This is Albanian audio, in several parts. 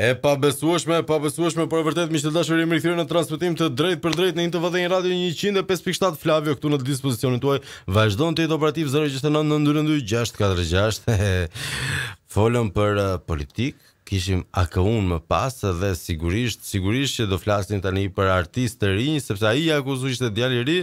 E pa besueshme, e pa besueshme, por e vërtet miqtë dashur, jemi rikthyer në transmetim të drejtë për drejtë në Into Vallën Radio 105.7 Flavio këtu në dispozicionin tuaj. Vazhdon të jetë operativ 069 9226. Folëm për uh, politikë, kishim akun më pas dhe sigurisht, sigurisht që do flasin tani për artistë të rinjë, sepse a i akuzu ishte djali ri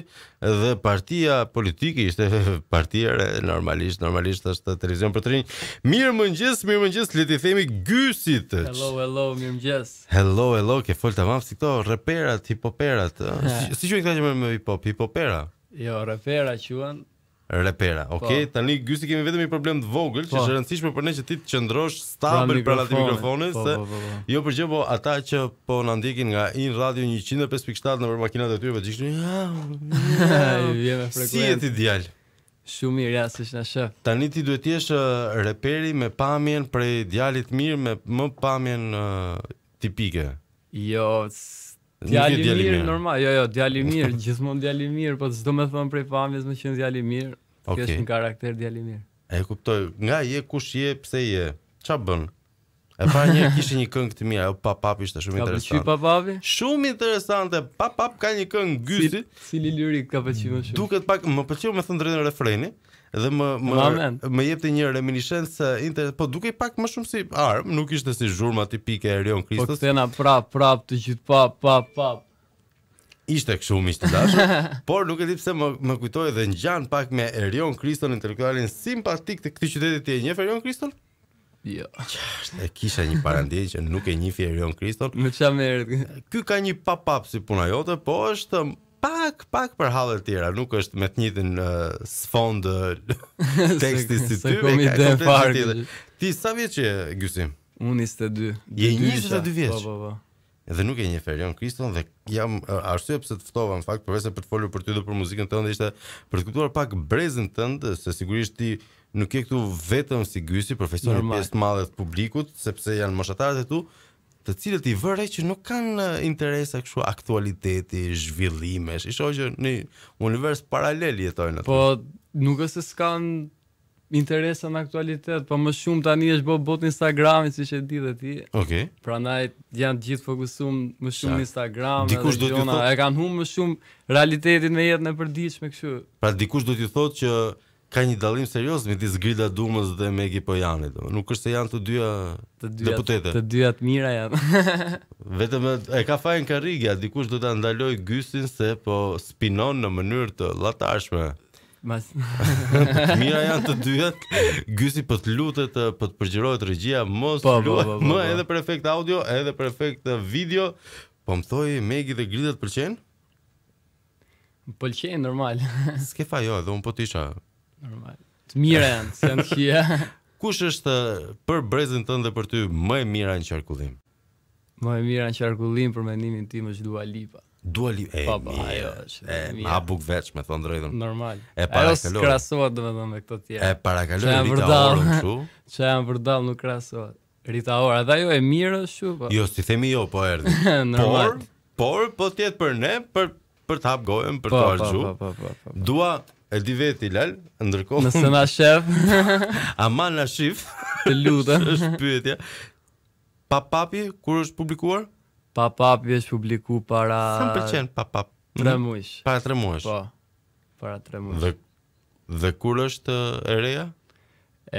dhe partia politike ishte partia normalisht, normalisht është televizion për të rinjë. Mirë më njës, mirë më leti themi gysit. Hello, hello, mirë më Hello, hello, ke folta mam, si këto reperat, hipoperat. Si, si që këta që me hipop, hipopera? Jo, repera që Repera, ok? Po. Tani, gjysi kemi vetëm një problem të vogël, që po. është rëndësishme për ne që ti të qëndrosh pra, stabër për ati mikrofonës, po, se jo për pa. jo po ata që po në ndikin nga in radio 105.7 në për makinat e tyve, gjithë një, si e ti djallë? Shumë i rrasë është në shëfë. Tani ti duhet jeshtë reperi me pamjen prej djallit mirë, me më pamjen uh, tipike. Jo, djali i mirë normal. Jo, jo, djali mirë, gjithmonë djali mirë, po çdo më thon prej pamjes më qen djali mirë. Okay. Kesh një karakter djali mirë. E kuptoj. Nga je kush je, pse je? Ça bën? E pa një kishë një këngë të mirë, ajo papap ishte shumë interesante. Ka pëqy papapi? Shumë interesante, papap ka një këngë gysi. Si, si li lirik ka pëqy më shumë. Duket pak, më pëlqeu më thënë drejnë refreni dhe më më më jepte një reminiscencë inter... po dukej pak më shumë si ar, nuk ishte si zhurma tipike e Rion Kristos. Po tena prap prap të gjithë pap, pap, pap. Ishte kështu më të dashur, por nuk e di pse më më kujtoi dhe ngjan pak me Rion Kriston intelektualin simpatik të këtij qyteti e një Rion Kriston. Jo. Është e kisha një parandje që nuk e njeh Erion Kriston. Më çamë. Ky ka një pap pap si puna jote, po është pak pak për hallet tjera, nuk është me të njëjtin uh, sfond uh, teksti si ty. Kam ide fare. Ti sa vjeç je, Gysim? Unë 22. Je 22 po, vjeç. Po, po, po. Dhe nuk e një ferion Kriston dhe jam uh, arsye pse të ftova në fakt, përveç për të folur për ty dhe për muzikën tënde, ishte për të kuptuar pak brezin tënd, se sigurisht ti nuk je këtu vetëm si Gysi, profesor pjesë të madhe të publikut, sepse janë moshatarët e tu, të cilët i vëre që nuk kanë interesa kështu aktualiteti, zhvillimesh. isho që një univers paralel jetojnë ata. Po, nuk është se kanë interesa në aktualitet, po më shumë tani është bëu bot Instagrami siç e di ti. Okej. Okay. Prandaj janë të gjithë fokusuar më shumë në Instagram. Dikush do të thotë, e kanë humë më shumë realitetin me në përdiqë përditshme kështu. Pra dikush do të thotë që ka një dallim serioz midis Grida Dumës dhe Megi Pojanit. Nuk është se janë të dyja të dyja deputete. Të dyja të mira janë. Vetëm e ka fajin Karrigja, dikush do ta ndaloj gysin se po spinon në mënyrë të llatashme. Mas... mira janë të dyja. Gysi po të lutet po të përgjirohet regjia, mos po, luaj po, po, po, më po. edhe për efekt audio, edhe për efekt video. Po më thoi Megi dhe Grida të pëlqejnë? Pëlqejnë normal. S'ke fajë, jo, edhe un po të isha Normal. Të mira janë, se janë të Kush është për brezin tënd dhe për ty më e mira në qarkullim? Më e mira në qarkullim për mendimin tim është Dua Lipa. Dua Lipa. Po, po, ajo është. E, ma buk veç me thon drejtën. Normal. E para kalon. Ajo krahasohet domethënë me këto tjera. E para kalon rita orën kështu. Çfarë janë vërdall nuk krahasohet. Rita Ora, dhe ajo e mirë është shu, po. Jo, si themi jo, po erdi. Normal. Por, por, po tjetë për ne, për, për të hapë gojëm, për po, të po, arë po, po, po, po. Dua, E di veti lal, ndërkohë. Nëse na shef. Aman na Të lutem. Është pyetja. Pa papi kur është publikuar? Pa papi është publikuar para Sa pëlqen pa pap? 3 muaj. Para 3 muaj. Po. Para 3 muaj. Dhe dhe kur është e reja?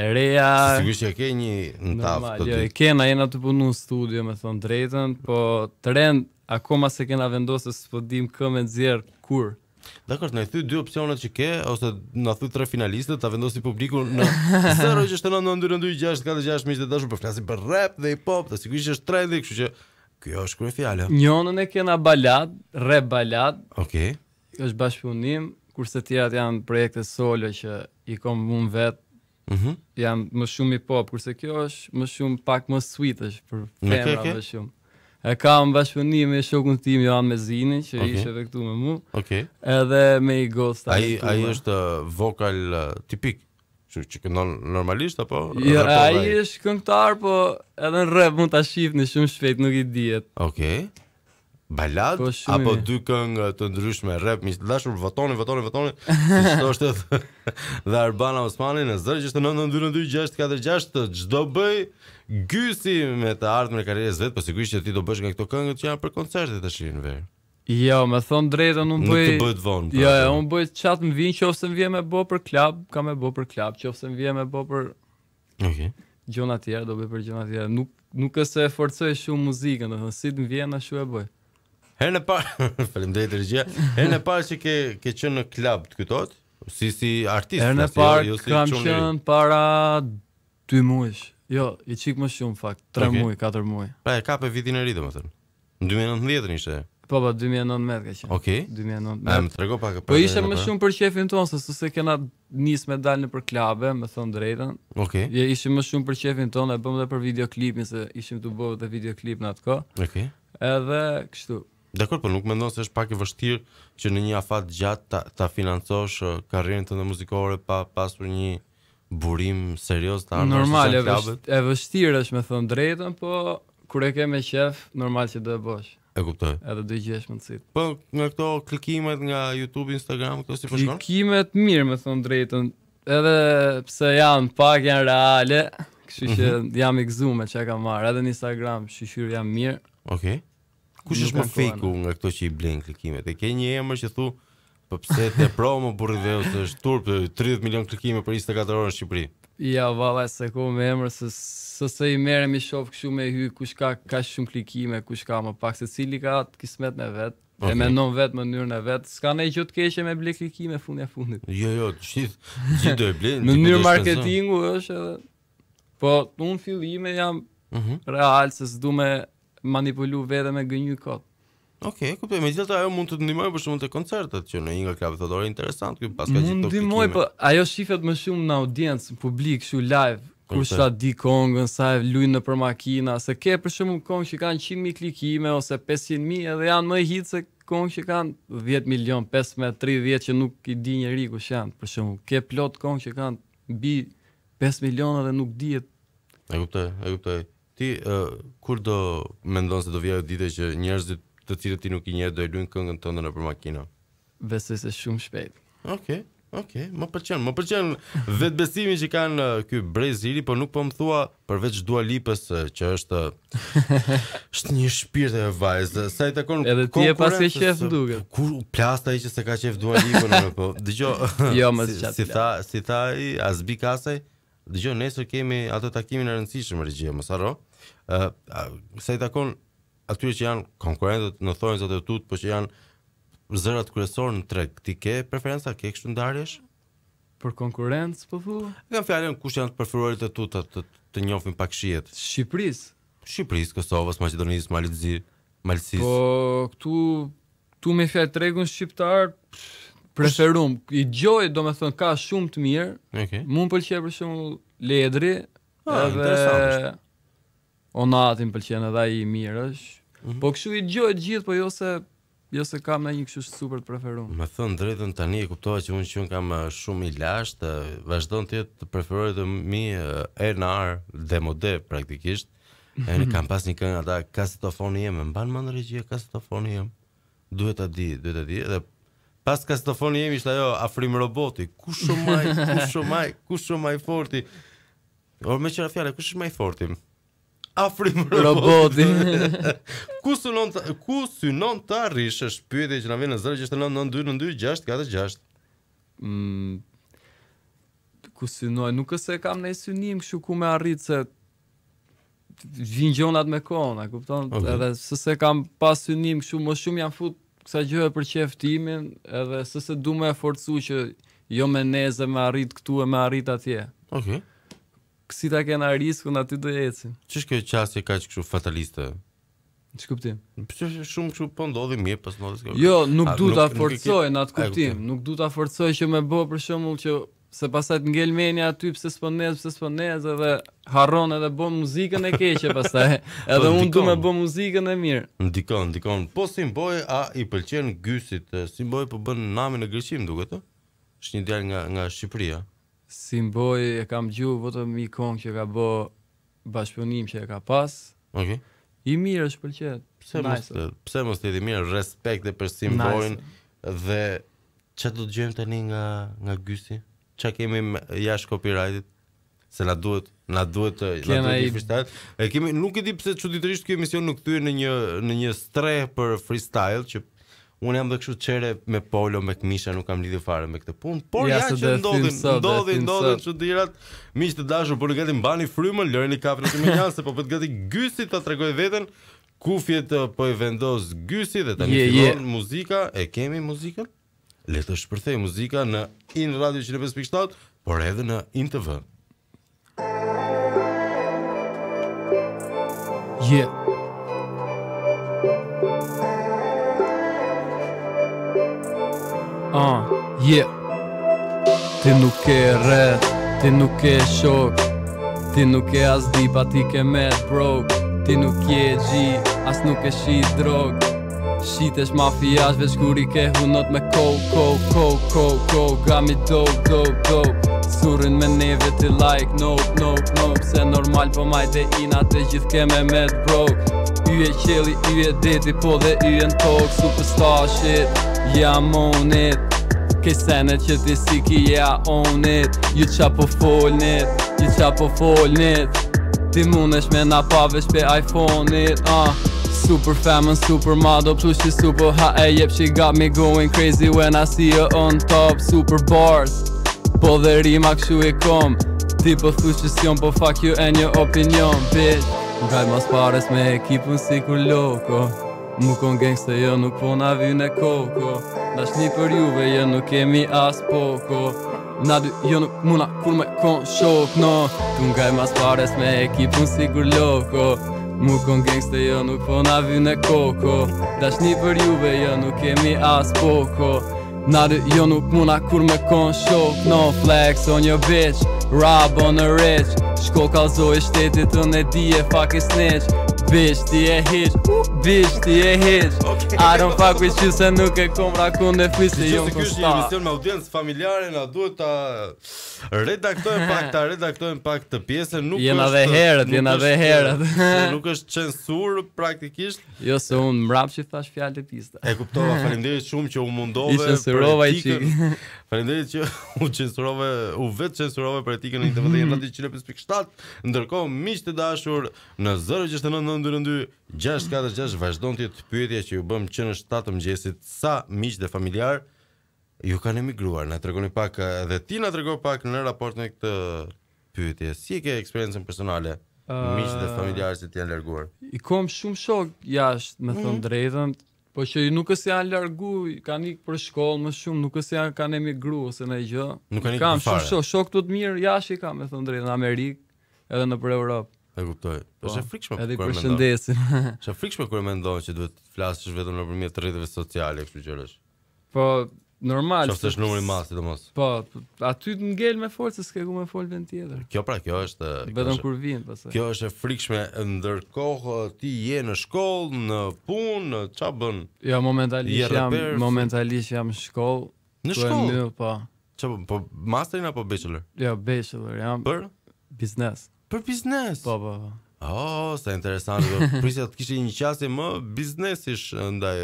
E reja. Sigurisht që ke një në tavë këtë. Normal, jo, e kena jena të punu në studio, me thon drejtën, po trend akoma se kena vendosur se po dim kë me kur Dhe kështë, në e thy dy opcionet që ke, ose në thy tre finalistët, ta vendosi publiku në 069 22 6 46 46 46 46 46 46 46 46 46 46 46 46 46 46 46 46 46 46 46 46 46 46 është 46 46 46 46 46 46 46 46 46 46 46 46 46 46 46 46 46 46 46 46 46 46 46 46 46 46 46 46 46 më 46 46 46 46 46 46 46 46 46 46 46 46 46 46 46 46 E kam bashkëpunim me shokun tim Johan Mezini, që okay. ishte këtu me mua. Okej. Okay. Edhe me i Ghost. Ai ai është uh, vokal uh, tipik, kështu që këndon normalisht apo? Jo, ai është këngëtar, po edhe në rap mund ta shihni shumë shpejt, nuk i dihet. Okej. Okay balad po, apo dy këngë të ndryshme rap mi dashur votoni votoni votoni çdo është dhe, Arbana Osmani në 0692 çdo bëj gysi me të ardhmën e karrierës vet po sigurisht që ti do bësh nga këto këngë që janë për koncertet tash në verë jo më thon drejtën un bëj nuk të bëhet vonë. Pra, jo ja, jo, un bëj çat më vjen qofse më vjen më bë për klub kam më bë për klub qofse më vjen më bë për Okej. okay. gjona të tjera do bëj për gjona të tjera nuk nuk është se e forcoj shumë muzikën do të thon si të vjen ashtu e bëj Herë në parë, faleminderit gjë. Herë në parë që ke ke qenë në klub të këtot, si si artist, në në par, si, jo si Kam qenë para 2 muajsh. Jo, i çik më shumë fakt, 3 okay. muaj, 4 muaj. Pra e ka për vitin e ri domethënë. Në 2019 ishte. Po, po, 2019 ka qenë. Okej. Okay. 2019-ën. Më trego pak Po ishte më shumë për shefin ton, sepse se kena nis me dal në për klube, më thon drejtën. Okej. Okay. Ja ishte më shumë për shefin ton, e bëmë edhe për videoklipin se ishim të bëvë të videoklip atë kohë. Okej. Okay. Edhe kështu, Dakor, por nuk mendon se është pak e vështirë që në një afat gjatë ta, ta financosh uh, karrierën tënde muzikore pa pasur një burim serioz të ardhur nga klubet? Normal, e vështirë është me thëmë drejtën, po kur e ke me qef, normal që do e bësh. E kuptoj. Edhe do i të mundësit. Po nga këto klikimet nga YouTube, Instagram, këto si po shkon? Klikimet mirë, me thëmë drejtën. Edhe pse janë pak janë reale, kështu që mhm. jam i gëzuar me çka kam marr. Edhe në Instagram, shqyr jam mirë. Okej. Okay. Kush është më fake nga këto që i blen klikimet? E ke një emër që thu, po pse te promo burrëveu se është turp 30 milion klikime për 24 orë në Shqipëri? Ja, valla se ku me emër se se se i merrem i shoh kështu me hy kush ka ka shumë klikime, kush ka më pak se cili ka atë kismet me vet. Okay. E po. me nëmë vetë më e vetë, s'ka ne të keshë me ble klikime fundi a fundit Jo, jo, të shqithë, gjithë do e ble marketingu është edhe Po, unë fillime jam uh mhm. -huh. real, se s'du me manipulu vete me gënyu kot. Okej, okay, me Megjithatë ajo mund të ndihmojë për shkak të koncertet që në Inga Club thotë orë interesant këtu paska gjithë Mund të ndihmojë, po ajo shifet më shumë në audiencë, publik, kështu live. Kur sa di kongën, sa e lujnë në për makina, se ke për shumë kongë që kanë 100.000 klikime ose 500.000 edhe janë më hitë se kongë që kanë 10 milion, 15-30 që nuk i di njëri ku shë janë, për shumë, ke plot kongë që kanë bi 5 milion edhe nuk dihet. E kuptoj, e kuptoj ti uh, kur do mendon se do vijë ditë që njerëzit të cilët ti nuk i njeh do e luajnë këngën tënde nëpër makina? Besoj se shumë shpejt. Okej. Okay. Ok, më përqenë, më pëlqen vetbesimi që kanë ky Brezili, për nuk po më thua përveç Dua Lipës që është është një shpirt e vajzë. Sa i takon Edhe ti e pas ke qef duket. Kur plasta i që s'e ka qef Dua Lipën apo? Dgjoj. Jo, më si, si tha, si tha i Azbi Kasaj. Dëgjoj, nesër kemi atë takimin e rëndësishëm regjia mos harro. Ëh, sa i takon atyre që janë konkurrentët, në thonë zotë tut, por që janë zërat kryesorë në treg. Ti ke preferenca ke kështu ndarjesh? Për konkurrencë, po thu. Kam fjalën kush janë të preferuarit të tut të njohim pak shihet. Shqipërisë, Shqipëris, Kosovës, Maqedonisë, Malizi, Malësisë. Po, këtu tu më fjalë tregun shqiptar, preferum, i gjoj, do me thënë, ka shumë të mirë, okay. mund pëlqe për shumë ledri, ah, edhe onatin pëlqen edhe i mirë është, mm -hmm. po kështu i gjoj gjithë, po jo se, jo se kam ndonjë një super të preferum. Me thënë, drejtën tani, e kuptova që unë që unë kam eh, shumë i lashtë, eh, vazhdo eh, në tjetë të preferoj të mi e dhe mode praktikisht, e në kam pas një këngë ata kasetofoni jemë, më banë më në regjia kasetofoni jemë, duhet të di, duhet ta di, edhe Pas kastofoni jemi ishte ajo afrim roboti. Ku shumë ai, ku shumë ai, ku shumë ai forti. Por me çfarë fjalë, kush është më i Afrim roboti. roboti. ku synon të, ku synon të arrish është pyetja që na vjen në 0692692464. Mm, ku synoj, nuk është se kam ne synim kështu ku me arrit se vinë gjonat me kona, kupton? Edhe sëse kam pas synim, kështu më shumë jam fut kësa gjë e për qef edhe sëse du me e forcu që jo me neze me arrit këtu e me arrit atje. Ok. Kësi ta kena risku në aty të jetësin. Që shkjo qasje ka që këshu fataliste? Që kuptim? Që shumë këshu po ndodhi mje pas ndodhi Jo, nuk du të forcoj në atë kuptim. Nuk du të forcoj që me bo për shumë që se pasaj të ngel menja aty pse s'po nez, pse s'po nez edhe harron edhe bën muzikën e keqe pastaj. Po, edhe unë duam të bëj muzikën e mirë. Ndikon, ndikon. Po si mboj a i pëlqen gysit? Si mboj po bën namin në Greqi, duket ë? Është një djalë nga nga Shqipëria. Si mboj e kam gju vetëm i kong që ka bë bashkëpunim që e ka pas. Okej. Okay. I mirë është pëlqen. Pse mos pse mos ti i mirë respekt për Simbojn dhe ç'a do të dëgjojmë tani nga nga Gysi? që kemi jashtë copyrightit se na duhet na duhet të na duhet të freestyle. E kemi nuk e di pse çuditërisht ky emision nuk thyen në një në një streh për freestyle që unë jam dhe kështu çere me polo me këmisha nuk kam lidhur fare me këtë punë, por ja, ja që ndodhin so, ndodhin ndodhin çuditërat miq të dashur po ne gati mbani frymën, lëreni kafën aty më jashtë po vetë gati gysi ta tregoj veten kufjet eh, po i vendos gysi dhe tani yeah, fillon yeah. muzika, e kemi muzikën? le të shpërthej muzika në In Radio 105.7, por edhe në In TV. Yeah. Ah, uh, yeah. Ti nuk e rre, ti nuk e shok, ti nuk e as di pa ti ke me bro, ti nuk je gji, as nuk e shi drog, Shitesh mafijash veç kur i ke hunot me ko, ko, ko, ko, ko Ga mi do, do, do Surin me neve ti like, no, no, no Se normal po majte ina të gjith ke me met bro e qeli, y e deti, po dhe y e Superstar shit, jam on it Ke senet që ti si ki ja yeah, on it Ju qa po folnit, ju qa po folnit Ti mune shme na pavesh pe iPhone it, ah uh. Super fam super model Plus she's super ha e yep she got me going crazy When I see her on top Super bars Po dhe rima këshu i kom Ti po thu që s'jom po fuck you and your opinion Bitch Ngaj mas pares me ekipun si kur loko Mu kon geng se jo nuk po na vyn koko Na shni për juve jo nuk kemi as poko Na dy jo nuk muna kur me kon shok no Tu ngaj mas pares me ekipun si kur loko Mu kon gangste jo nuk po na vyn e koko Dashni për juve jo nuk kemi as poko Nare jo nuk muna kur me kon shok No flex on your bitch Rob on the rich Shko kalzoj shtetit të ne di e fuck e snitch Bish, ti e hish Bish, ti e hish okay. I don't fuck with you se nuk e kom e dhe fisi që se kësh një emision me audiencë familjare Na duhet ta redaktojnë pak ta redaktojnë pak të pjesën nuk jena është jena dhe herët jena dhe herët nuk është censur praktikisht jo se unë mbrap që thash fjalë tista e kuptova faleminderit shumë që u mundove I censurova i faleminderit që u censurove u vetë censurove për etikën në 19 radio 105.7 ndërkohë miq të dashur në 069 0692070222 vazhdon ti pyetja që ju bëm që në 7 të sa miq dhe familjar ju kanë emigruar na tregoni pak dhe ti na trego pak në raport me këtë pyetje si ke eksperiencën personale uh, miq dhe familjar që ti janë larguar i kom shumë shok jashtë me thon mhm. drejtën po që nuk është janë largu kanë ikur për shkollë më shumë nuk është janë kanë emigruar ose ndonjë gjë nuk kanë kam shumë shok, shok të mirë jashtë i kam me thon drejtën në Amerikë edhe në për Europë E kuptoj. Po, është frikshme kur mendon. Edhe përshëndesin. Është frikshme kur mendoj që duhet të flasësh vetëm nëpërmjet të rrjeteve sociale, kështu Po, normal. Qoftë është numri i madh domos. Po, aty të ngel me forcë s'ke ku me fol vend tjetër. Kjo pra kjo është. Vetëm kur vjen pastaj. Kjo është e frikshme ndërkohë ti je në shkollë, në punë, ç'a bën? Jo, momentalisht jam, momentalisht jam në shkollë. Në shkollë. Po. Ç'a bën? Po masterin apo bachelor? Jo, bachelor jam. Për biznes. Për biznes. Po, po, po. Oh, sa interesant. Prisja të kishte një qasje më biznesish ndaj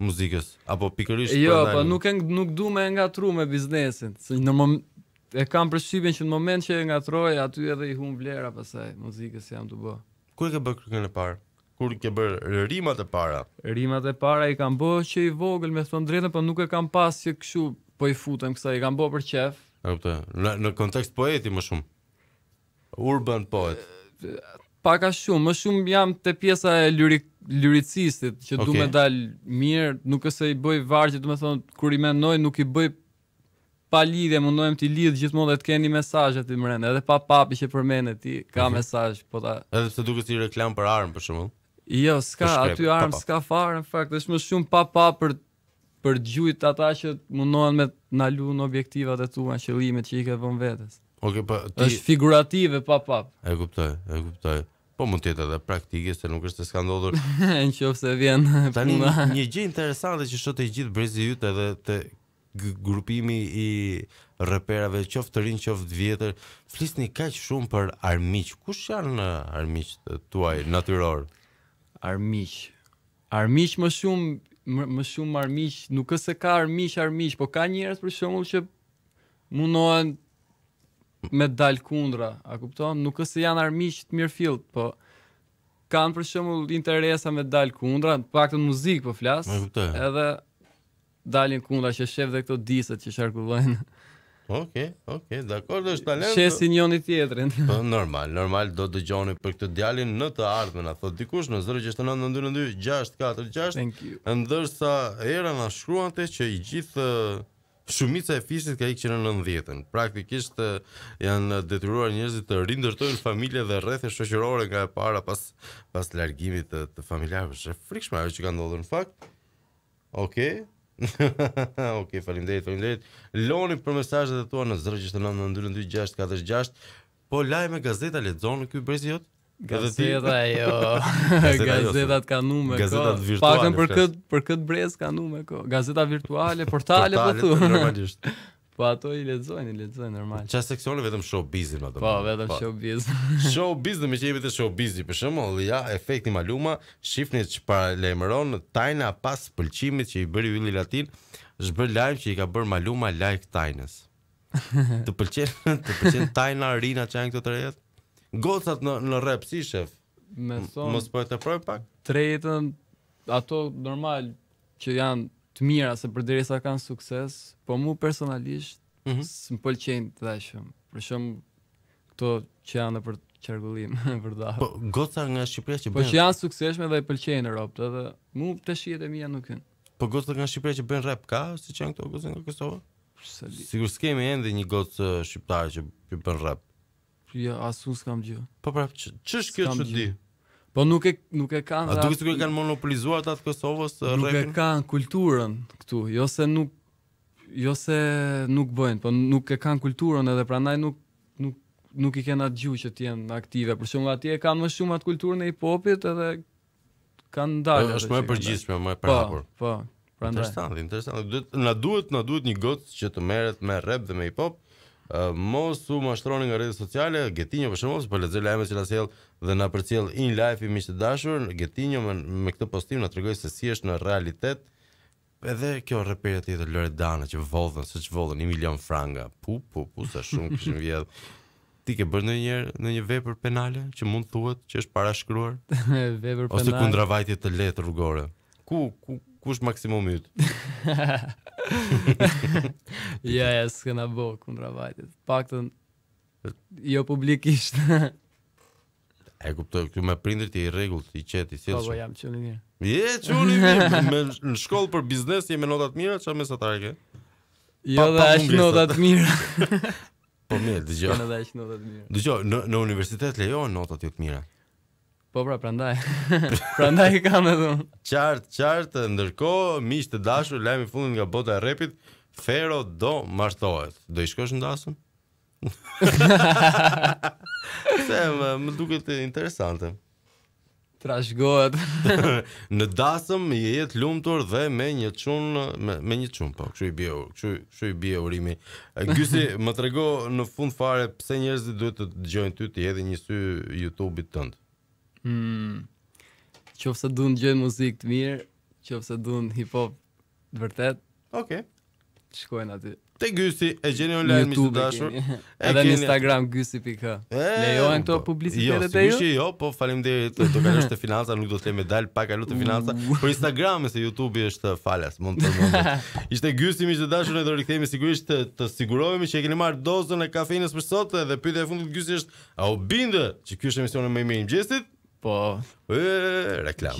muzikës apo pikërisht jo, prandaj. Jo, po nuk e nuk du më ngatru me biznesin. Se në moment e kam përshtypjen që në moment që e ngatroj aty edhe i hum vlera pastaj muzikës jam të bë. Kur e ke bërë këngën e parë? Kur ke bërë rimat e para? Rimat e para i kam bërë që i vogël me thon drejtën, po nuk e kam pasë kështu po i futem kësaj, i kam bërë për çef. Në kontekst poeti më shumë urban poet. Pak a shumë, më shumë jam te pjesa e lirik liricistit që okay. duhet të dal mirë, nuk e se i bëj vargje, do të them kur i mendoj nuk i bëj pa lidhje, mundohem të lidh gjithmonë dhe të keni mesazhe ti më edhe pa papi që përmend ti ka okay. mesazh, po ta. Edhe se duket si reklam për armë për shembull. Jo, s'ka, aty armë s'ka farë, në fakt, është më shumë pa pa për për gjujt ata që mundohen me na lund objektivat e tua, qëllimet që i ke vënë vetes. Okej, okay, po ti është figurative pa pa. E kuptoj, e kuptoj. Po mund të jetë edhe praktike se nuk është të skandodhur. Nëse vjen tani puna. një gjë interesante që shoh të gjithë brezi yt edhe të grupimi i reperave, qoftë të rinj, qoftë të vjetër, flisni kaq shumë për armiq. Kush janë të tuaj natyror? Armiq. Armiq më shumë më shumë armiq, nuk është se ka armiq, armiq, po ka njerëz për shembull që mundohen me dal kundra, a kupton? Nuk është se janë armiq të mirë po kanë për shembull interesa me dal kundra, të paktën muzikë po flas. Edhe dalin kundra që shef dhe këto diset që qarkullojnë. Ok, ok, dakor, do është talent. Shes i njëni tjetrin. Po normal, normal do dëgjoni për këtë djalin në të ardhmen, a thot dikush në 069 22 6 4 6. Thank you. Ndërsa era na shkruante që i gjithë shumica e fishit ka ikur në 90-ën. Praktikisht janë detyruar njerëzit të rindërtojnë familje dhe rrethe shoqërore nga e para pas pas largimit të, të familjarëve. Është frikshme ajo që ka ndodhur në fakt. Okej. Okay. Okej, okay, faleminderit, faleminderit. Loni për mesazhet e tua në 0692246. Po lajme gazeta lexon këy brezi jot? Gazeta jo. Gazetat ka numër. Gazetat ko. Pakën për këtë për kët brez ka numër ko. Gazeta virtuale, portale po thu. Normalisht. Po ato i lexojnë, i lexojnë normal. Çfarë seksione vetëm showbizin atë. Po, vetëm po. showbiz. showbiz, më që jemi te showbizi për shembull, ja efekti Maluma, shifni çfarë lajmëron Tajna pas pëlqimit që i bëri Ylli Latin, është bërë lajm që i ka bërë Maluma like tajnes. të pëlqen, të pëlqen Tajna Rina që janë këto të rejet? gocat në në rap si shef. Me thon. Mos po e tëproj pak. Tretën ato normal që janë të mira se përderisa kanë sukses, po mua personalisht mm -hmm. m'pëlqejnë të dashëm. Për shemb këto që janë për qarkullim për ta. Po goca nga Shqipëria që po bën. Po që janë suksesshme dhe i pëlqejnë Europë, edhe mua të shihet e mia nuk janë. Po goca nga Shqipëria që bën rap ka, siç janë këto goca nga Kosova. Sigur skemi ende një gocë shqiptare që bën rap. Ja, asu s'kam gjë. Po prap ç'është kjo çudi? Po nuk e nuk e kanë. A duket sikur kanë monopolizuar ata të Kosovës Nuk e kanë kulturën këtu, jo se nuk jo se nuk bëjnë, po nuk e kanë kulturën edhe prandaj nuk nuk nuk i kanë atë gjuhë që të jenë aktive. Për shkak atje kanë më shumë atë kulturën e hip-hopit edhe kanë ndalë. Është më e përgjithshme, më e prapur. Po, po. Prandaj. Interesant, interesant. Na duhet, na duhet një gocë që të merret me rap dhe me hip-hop mos u mashtroni nga rrjetet sociale, Getinjo për shembull, po lexoj lajmet që na sjell dhe na përcjell in life i miqtë dashur, Getinjo me, me këtë postim na tregoi se si është në realitet. Edhe kjo reperi aty të Loredana që vodhën, se vodhën, 1 milion franga. Pu pu pu sa shumë kishin vjedh. Ti ke bërë në në një vepër penale, që mund thuhet thuet, që është parashkruar? Vepër penale? Ose kundravajtje të letë rrugore? Ku, ku, kush maksimumi yt. ja, ja, s'ka na boku kundra rabatit. Paktën jo publikisht. e kuptoj, këtu me prindrit i rregullt, i qetë, i sjellshëm. Po, po jam çuni mirë. Je çuni mirë në shkollë për biznes, jemi nota të mira, çfarë mesatare ke? Jo, dhe është nota të mirë. po mirë, dëgjoj. Kanë jo, dashnë nota të mira. Dëgjoj, në në universitet lejohen notat jo të mira. Po pra, prandaj. prandaj i kam edhe unë. qartë, qartë, ndërkohë, miq të dashur, i fundit nga bota e repit, Fero do mashtohet. Do i shkosh në dasëm? Se më, më duket interesante. Trashgohet. në dasëm i jetë lumëtur dhe me një qunë, me, me një qunë, po, këshu i bje, këshu, këshu i bje urimi. Gjusi, më trego në fund fare pse njerëzit duhet të gjojnë ty të jedhe një sy YouTube-it tëndë. Hmm. Qofse duan të dëgjojnë muzikë të mirë, qofse duan hip hop të vërtet. Okej. Okay. Shkojnë aty. Te Gysi e gjeni online miq të dashur. Edhe në Instagram gysi.k. Lejohen këto po, publikitete te jo, ju? Jo, jo, po faleminderit. Do të kalosh te financa, nuk do të them me dal pa kalu te financa. Por Instagrami se YouTube-i është falas, mund të them. Ishte Gysi miq të dashur, ne do rikthehemi sigurisht të sigurohemi që e keni marr dozën e kafeinës për sot dhe pyetja e fundit Gysi është a u bindë që ky është emisioni më i mirë i mëngjesit? ouais, la là,